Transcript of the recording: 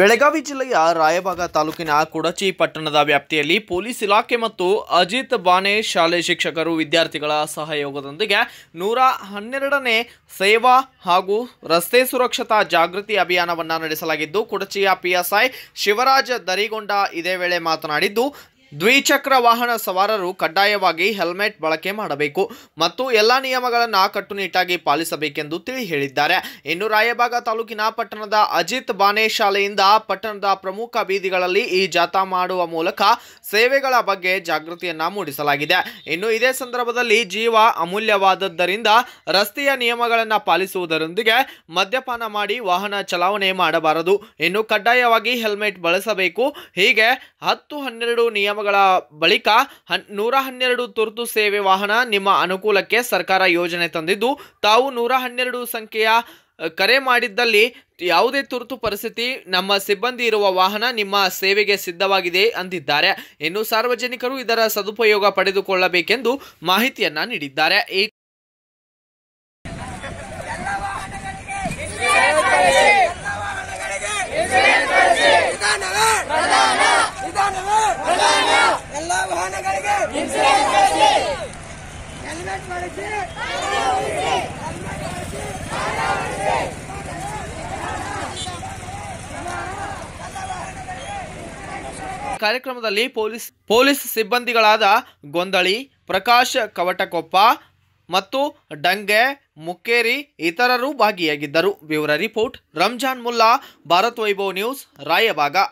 ಬೆಳಗಾವಿ ಜಿಲ್ಲೆಯ ರಾಯಭಾಗ ತಾಲೂಕಿನ ಕುಡಚಿ ಪಟ್ಟಣದ ವ್ಯಾಪ್ತಿಯಲ್ಲಿ ಪೊಲೀಸ್ ಇಲಾಖೆ ಮತ್ತು ಅಜಿತ್ ಬಾನೆ ಶಾಲೆ ಶಿಕ್ಷಕರು ವಿದ್ಯಾರ್ಥಿಗಳ ಸಹಯೋಗದೊಂದಿಗೆ ನೂರ ಹನ್ನೆರಡನೇ ಸೇವಾ ಹಾಗೂ ರಸ್ತೆ ಸುರಕ್ಷತಾ ಜಾಗೃತಿ ಅಭಿಯಾನವನ್ನು ನಡೆಸಲಾಗಿದ್ದು ಕುಡಚಿಯ ಪಿಎಸ್ಐ ಶಿವರಾಜ್ ದರಿಗೊಂಡ ಇದೇ ವೇಳೆ ಮಾತನಾಡಿದ್ದು ದ್ವಿಚಕ್ರ ವಾಹನ ಸವಾರರು ಕಡ್ಡಾಯವಾಗಿ ಹೆಲ್ಮೆಟ್ ಬಳಕೆ ಮಾಡಬೇಕು ಮತ್ತು ಎಲ್ಲ ನಿಯಮಗಳನ್ನು ಕಟ್ಟುನಿಟ್ಟಾಗಿ ಪಾಲಿಸಬೇಕೆಂದು ತಿಳಿ ಹೇಳಿದ್ದಾರೆ ಇನ್ನು ರಾಯಬಾಗ ತಾಲೂಕಿನ ಪಟ್ಟಣದ ಅಜಿತ್ ಬಾನೆ ಶಾಲೆಯಿಂದ ಪಟ್ಟಣದ ಪ್ರಮುಖ ಬೀದಿಗಳಲ್ಲಿ ಈ ಜಾಥಾ ಮಾಡುವ ಮೂಲಕ ಸೇವೆಗಳ ಬಗ್ಗೆ ಜಾಗೃತಿಯನ್ನ ಮೂಡಿಸಲಾಗಿದೆ ಇನ್ನು ಇದೇ ಸಂದರ್ಭದಲ್ಲಿ ಜೀವ ಅಮೂಲ್ಯವಾದದ್ದರಿಂದ ರಸ್ತೆಯ ನಿಯಮಗಳನ್ನು ಪಾಲಿಸುವುದರೊಂದಿಗೆ ಮದ್ಯಪಾನ ಮಾಡಿ ವಾಹನ ಚಲಾವಣೆ ಮಾಡಬಾರದು ಇನ್ನು ಕಡ್ಡಾಯವಾಗಿ ಹೆಲ್ಮೆಟ್ ಬಳಸಬೇಕು ಹೀಗೆ ಹತ್ತು ಹನ್ನೆರಡು ನಿಯಮ ಗಳ ಬಳಿಕ ನೂರ ಹನ್ನೆರಡು ತುರ್ತು ಸೇವೆ ವಾಹನ ನಿಮ್ಮ ಅನುಕೂಲಕ್ಕೆ ಸರ್ಕಾರ ಯೋಜನೆ ತಂದಿದ್ದು ತಾವು ನೂರ ಹನ್ನೆರಡು ಸಂಖ್ಯೆಯ ಕರೆ ಮಾಡಿದ್ದಲ್ಲಿ ಯಾವುದೇ ತುರ್ತು ಪರಿಸ್ಥಿತಿ ನಮ್ಮ ಸಿಬ್ಬಂದಿ ಇರುವ ವಾಹನ ನಿಮ್ಮ ಸೇವೆಗೆ ಸಿದ್ಧವಾಗಿದೆ ಅಂದಿದ್ದಾರೆ ಇನ್ನು ಸಾರ್ವಜನಿಕರು ಇದರ ಸದುಪಯೋಗ ಪಡೆದುಕೊಳ್ಳಬೇಕೆಂದು ಮಾಹಿತಿಯನ್ನ ನೀಡಿದ್ದಾರೆ ಕಾರ್ಯಕ್ರಮದಲ್ಲಿ ಪೊಲೀಸ್ ಪೊಲೀಸ್ ಸಿಬ್ಬಂದಿಗಳಾದ ಗೊಂದಳಿ ಪ್ರಕಾಶ್ ಕವಟಕೊಪ್ಪ ಮತ್ತು ಡಂಗೆ ಮುಕ್ಕೇರಿ ಇತರರು ಭಾಗಿಯಾಗಿದ್ದರು ವಿವರ ರಿಪೋರ್ಟ್ ರಂಜಾನ್ ಮುಲ್ಲಾ ಭಾರತ್ ವೈಭವ್ ನ್ಯೂಸ್ ರಾಯಭಾಗ